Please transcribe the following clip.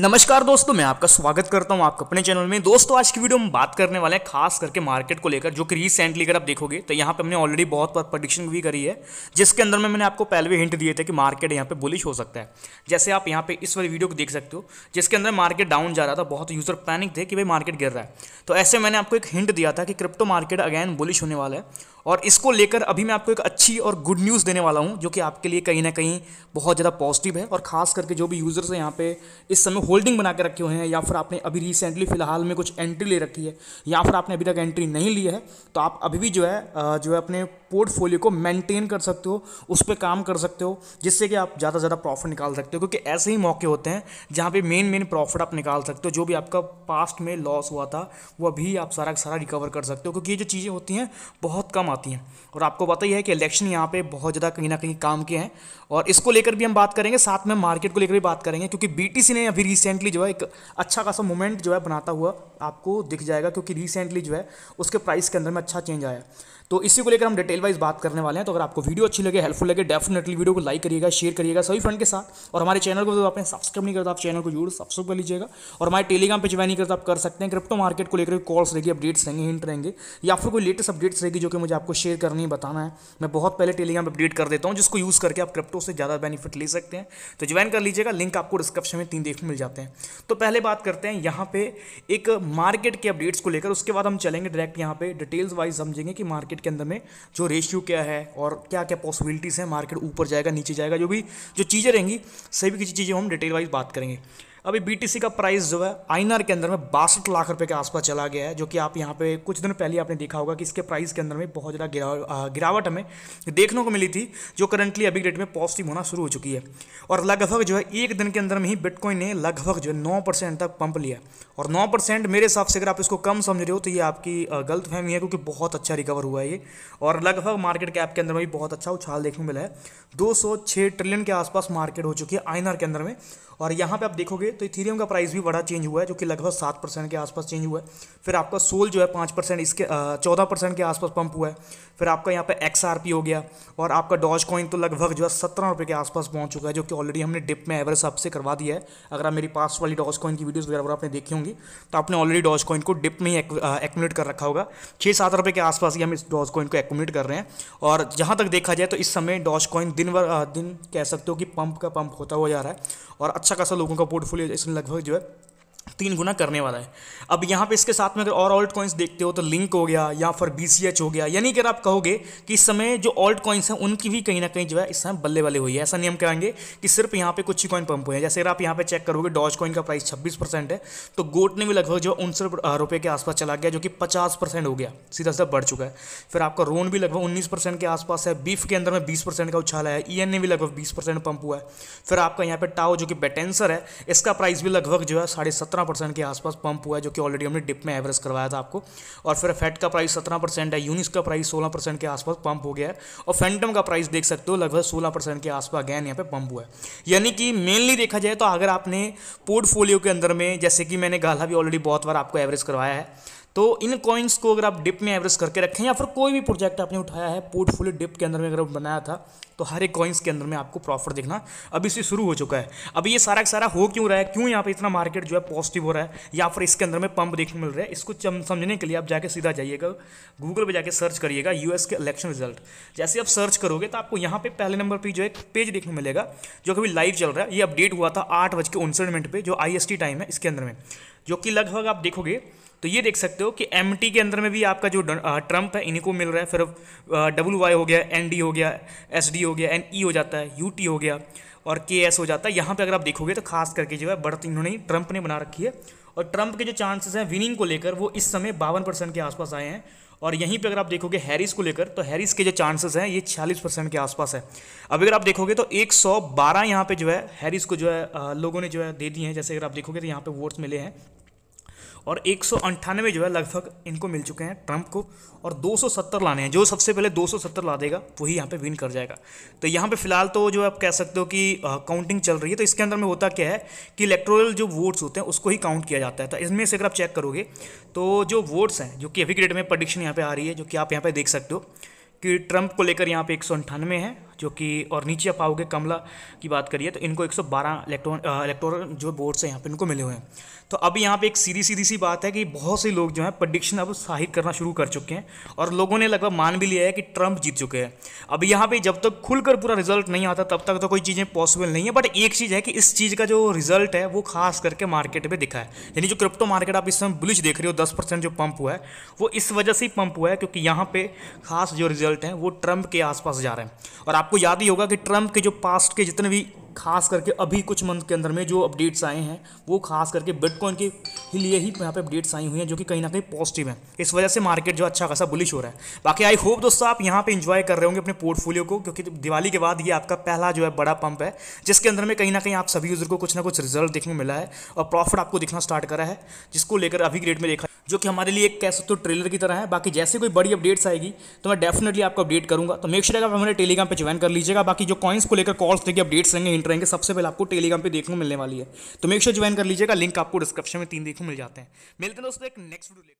नमस्कार दोस्तों मैं आपका स्वागत करता हूं आपके अपने चैनल में दोस्तों आज की वीडियो में बात करने वाले हैं खास करके मार्केट को लेकर जो कि रिसेंटली अगर आप देखोगे तो यहाँ पे हमने ऑलरेडी बहुत बार प्रडिक्शन भी करी है जिसके अंदर में मैंने आपको पहले भी हिंट दिए थे कि मार्केट यहाँ पे बुलिश हो सकता है जैसे आप यहाँ पे इस वाली वीडियो को देख सकते हो जिसके अंदर मार्केट डाउन जा रहा था बहुत यूजर पैनिक थे कि भाई मार्केट गिर रहा है तो ऐसे मैंने आपको एक हिंट दिया था कि क्रिप्टो मार्केट अगैन बुलिश होने वाला है और इसको लेकर अभी मैं आपको एक अच्छी और गुड न्यूज़ देने वाला हूँ जो कि आपके लिए कहीं ना कहीं बहुत ज़्यादा पॉजिटिव है और खास करके जो भी यूज़र्स हैं यहाँ पे इस समय होल्डिंग बना के रखे हुए हैं या फिर आपने अभी रिसेंटली फिलहाल में कुछ एंट्री ले रखी है या फिर आपने अभी तक एंट्री नहीं ली है तो आप अभी भी जो है जो है अपने पोर्टफोलियो को मेंटेन कर सकते हो उस पर काम कर सकते हो जिससे कि आप ज़्यादा से ज़्यादा प्रॉफिट निकाल सकते हो क्योंकि ऐसे ही मौके होते हैं जहाँ पे मेन मेन प्रॉफिट आप निकाल सकते हो जो भी आपका पास्ट में लॉस हुआ था वो अभी आप सारा का सारा रिकवर कर सकते हो क्योंकि ये जो चीज़ें होती हैं बहुत कम आती हैं और आपको पता ही है कि इलेक्शन यहाँ पर बहुत ज़्यादा कहीं ना कहीं काम के हैं और इसको लेकर भी हम बात करेंगे साथ में मार्केट को लेकर भी बात करेंगे क्योंकि बी ने अभी रिसेंटली जो है एक अच्छा खासा मोमेंट जो है बनाता हुआ आपको दिख जाएगा क्योंकि रिसेंटली जो है उसके प्राइस के अंदर में अच्छा चेंज आया तो इसी को लेकर हम डिटेल वाइज बात करने वाले हैं तो अगर आपको वीडियो अच्छी लगे हेल्पफुल लगे डेफिनेटली वीडियो को लाइक करिएगा शेयर करिएगा सभी फ्रेंड के साथ और हमारे चैनल को जो तो आपने सब्सक्राइब नहीं करता आप चैनल को जरूर सब्सक्राइब कर लीजिएगा और हमारे टेलीग्राम पर ज्वाइन नहीं करता आप कर सकते हैं क्रिप्टो मार्केट को लेकर कॉल्स रहेगी अपडेट्स रहेंगे हिंट रहेंगे या फिर कोई लेटेस्ट अपडेट्स रहेगी जो कि मुझे आपको शेयर करनी है बताना है मैं बहुत पहले टेलीग्राम पर अपडेट कर देता हूँ जिसको यूज़ करके आप क्रिप्टो से ज़्यादा बेनिफिट ले सकते हैं तो ज्वाइन कर लीजिएगा लिंक आपको डिस्क्रिप्शन में तीन देखने मिल जाते हैं तो पहले बात करते हैं यहाँ पे एक मार्केट के अपडेट्स को लेकर उसके बाद हम चलेंगे डायरेक्ट यहाँ पे डिटेल्स वाइज समझेंगे कि मार्केट मार्केट के अंदर में जो रेशियो क्या है और क्या क्या पॉसिबिलिटीज़ है मार्केट ऊपर जाएगा नीचे जाएगा जो भी जो चीज़ें रहेंगी सभी की चीज़ें हम डिटेल वाइज बात करेंगे अभी बीटीसी का प्राइस जो है आईनर के अंदर में बासठ लाख रुपए के आसपास चला गया है जो कि आप यहाँ पे कुछ दिन पहले आपने देखा होगा कि इसके प्राइस के अंदर में बहुत ज़्यादा गिराव, गिरावट हमें देखने को मिली थी जो करंटली अभी डेट में पॉजिटिव होना शुरू हो चुकी है और लगभग जो है एक दिन के अंदर में ही बिटकॉइन ने लगभग जो है नौ तक पंप लिया और नौ मेरे हिसाब से अगर आप इसको कम समझ रहे हो तो ये आपकी गलत फहमी है क्योंकि बहुत अच्छा रिकवर हुआ है ये और लगभग मार्केट कैप के अंदर में भी बहुत अच्छा उछाल देखने को मिला है दो ट्रिलियन के आसपास मार्केट हो चुकी है आइनर के अंदर में और यहाँ पे आप देखोगे तो इथीरियम का प्राइस भी बड़ा चेंज हुआ है जो कि लगभग सात परसेंट के आसपास चेंज हुआ है फिर आपका सोल जो है पाँच परसेंट इसके चौदह परसेंट के आसपास पंप हुआ है फिर आपका यहाँ पे एक्स आर पी हो गया और आपका डॉज कॉइन तो लगभग जो है सत्रह रुपये के आसपास पहुँच चुका है जो कि ऑलरेडी हमने डिप में एवरेज से करवा दिया है अगर आप मेरी पास वाली डॉज कॉइन की वीडियोज़ वगैरह आपने देखी होंगी तो आपने ऑलरेडी डॉज कॉइन को डिप में ही एकुमुलेट कर रखा होगा छः सात रुपये के आसपास ही हम इस डॉज कॉइन को एकुमुलेट कर रहे हैं और जहाँ तक देखा जाए तो इस समय डॉज कॉइन दिन भर दिन कह सकते हो कि पंप का पंप होता हुआ जा रहा है और अच्छा खासा लोगों का पोर्टफोलियो जैक्सन लगभग जो है तीन गुना करने वाला है अब यहाँ पे इसके साथ में अगर और ऑल्ट कॉइन्स देखते हो तो लिंक हो गया या फिर बी हो गया यानी कि अगर आप कहोगे कि इस समय जो ऑल्ट कॉइन्स हैं उनकी भी कहीं ना कहीं जो है इस समय बल्ले बल्ले हुई है ऐसा नियम कराएंगे कि सिर्फ यहाँ पे कुछ ही कॉइन पंप हुए हैं जैसे अगर आप यहाँ पे चेक करोगे डॉज कॉइन का प्राइस छब्बीस परसेंट है तो गोट ने भी लगभग जो उनसठ रुपये के आसपास चला गया जो कि पचास परसेंट हो गया सीधा सीधा बढ़ चुका है फिर आपका रोन भी लगभग उन्नीस परसेंट के आसपास है बीफ के अंदर में बीस परसेंट का उछाला है ई ने भी लगभग बीस परसेंट पंप हुआ है फिर आपका यहाँ पे टाओ जो कि बेटेंसर है इसका प्राइस भी लगभग जो है साढ़े सत्रह परसेंट के आसपास पंप हुआ है जो कि ऑलरेडी हमने डिप में एवरेज करवाया था आपको और फिर फेट का प्राइस सत्रह परसेंट है यूनिस का प्राइस सोलह परसेंट के आसपास पंप हो गया है और फैंटम का प्राइस देख सकते हो लगभग सोलह परसेंट के आसपास गैन यहाँ पे पंप हुआ है यानी कि मेनली देखा जाए तो अगर आपने पोर्टफोलियो के अंदर में जैसे कि मैंने गाला भी ऑलरेडी बहुत बार आपको एवरेज करवाया है तो इन कॉइन्स को अगर आप डिप में एवरेज करके रखें या फिर कोई भी प्रोजेक्ट आपने उठाया है पोर्टफोलियो डिप के अंदर में अगर बनाया था तो हर एक कॉइन्स के अंदर में आपको प्रॉफिट देखना अभी से शुरू हो चुका है अभी ये सारा का सारा हो क्यों रहा है क्यों यहाँ पे इतना मार्केट जो है पॉजिटिव हो रहा है या फिर इसके अंदर में पंप देखने मिल रहा है इसको समझने के लिए आप जाके सीधा जाइएगा गूगल पर जाके सर्च करिएगा यूएस के इलेक्शन रिजल्ट जैसे आप सर्च करोगे तो आपको यहाँ पर पहले नंबर पर जो एक पेज देखने मिलेगा जो कि लाइव चल रहा है ये अपडेट हुआ था आठ बज के उनसठ मिनट पर जो आई टाइम है इसके अंदर में जो कि लगभग आप देखोगे तो ये देख सकते हो कि एम के अंदर में भी आपका जो ट्रंप है इन्हीं को मिल रहा है फिर डब्ल्यू हो गया एन हो गया एस हो गया एन e हो जाता है यू हो गया और के हो जाता है यहाँ पर अगर आप देखोगे तो खास करके जो है बढ़त इन्होंने ट्रंप ने बना रखी है और ट्रंप के जो चांसेस हैं विनिंग को लेकर वो इस समय बावन परसेंट के आसपास आए हैं और यहीं पे अगर आप देखोगे हैरिस को लेकर तो हैरिस के जो चांसेस हैं ये छियालीस परसेंट के आसपास है अब अगर आप देखोगे तो 112 यहाँ पर जो है हैरिस को जो है लोगों ने जो है दे दिए हैं जैसे अगर आप देखोगे तो यहाँ पे वोट्स मिले हैं और एक सौ जो है लगभग इनको मिल चुके हैं ट्रंप को और 270 लाने हैं जो सबसे पहले 270 ला देगा वही यहाँ पे विन कर जाएगा तो यहाँ पे फिलहाल तो जो आप कह सकते हो कि काउंटिंग चल रही है तो इसके अंदर में होता क्या है कि इलेक्ट्रोल जो वोट्स होते हैं उसको ही काउंट किया जाता है तो इसमें से अगर आप चेक करोगे तो जो वोट्स हैं जो कि अभी के डेट में प्रडिक्शन यहाँ पर आ रही है जो कि आप यहाँ पर देख सकते हो कि ट्रंप को लेकर यहाँ पे एक सौ अंठानवे है जो कि और नीचे आप आओगे कमला की बात करिए तो इनको 112 इलेक्ट्रॉन इलेक्ट्रॉन जो बोर्ड्स हैं यहाँ पे इनको मिले हुए हैं तो अब यहाँ पे एक सीधी सीधी सी बात है कि बहुत से लोग जो हैं प्रडिक्शन अब साहित करना शुरू कर चुके हैं और लोगों ने लगभग मान भी लिया है कि ट्रंप जीत चुके हैं अब यहाँ पर जब तक खुलकर पूरा रिजल्ट नहीं आता तब तक तो कोई चीज़ें पॉसिबल नहीं है बट एक चीज़ है कि इस चीज़ का जो रिजल्ट है वो खास करके मार्केट में दिखा है यानी जो क्रिप्टो मार्केट आप इस समय ब्लिच देख रहे हो दस परसेंट जो पंप हुआ है वो इस वजह से ही पंप हुआ है क्योंकि यहाँ पर खास जो रिजल्ट हैं वो ट्रंप के आसपास जा रहे हैं और आप आपको याद ही होगा कि ट्रंप के जो पास्ट के जितने भी खास करके अभी कुछ मंथ के अंदर में जो अपडेट्स आए हैं वो खास करके बिटकॉइन के लिए ही यहाँ पे अपडेट्स आई हुई हैं जो कि कहीं ना कहीं पॉजिटिव हैं इस वजह से मार्केट जो अच्छा खासा बुलिश हो रहा है बाकी आई होप दोस्तों आप यहाँ पे इन्जॉय कर रहे होंगे अपने पोर्टफोलियो को क्योंकि दिवाली के बाद ये आपका पहला जो है बड़ा पंप है जिसके अंदर में कहीं ना कहीं आप सभी यूज़र को कुछ ना कुछ रिजल्ट देखने मिला है और प्रॉफिट आपको दिखना स्टार्ट करा है जिसको लेकर अभी ग्रेड में देखा जो कि हमारे लिए एक कह सकते हो ट्रेलर की तरह है बाकी जैसे कोई बड़ी अपडेट्स आएगी तो मैं डेफिनेटली आपको अपडेट करूंगा तो मेक श्योर आप हमारे टेलीग्राम पर ज्वाइन कर लीजिएगा बाकी जो कॉइन्स को लेकर कॉल्स देखिए अपडेट्स रहेंगे इंट रहेंगे सबसे पहले आपको टेलीग्राम पे देखने मिलने वाली है तो मेक श्योर ज्वाइन कर लीजिएगा लिंक आपको डिस्क्रिप्शन में तीन देखने मिल जाते हैं मिलते हैं दोस्तों एक नेक्स्ट वीडियो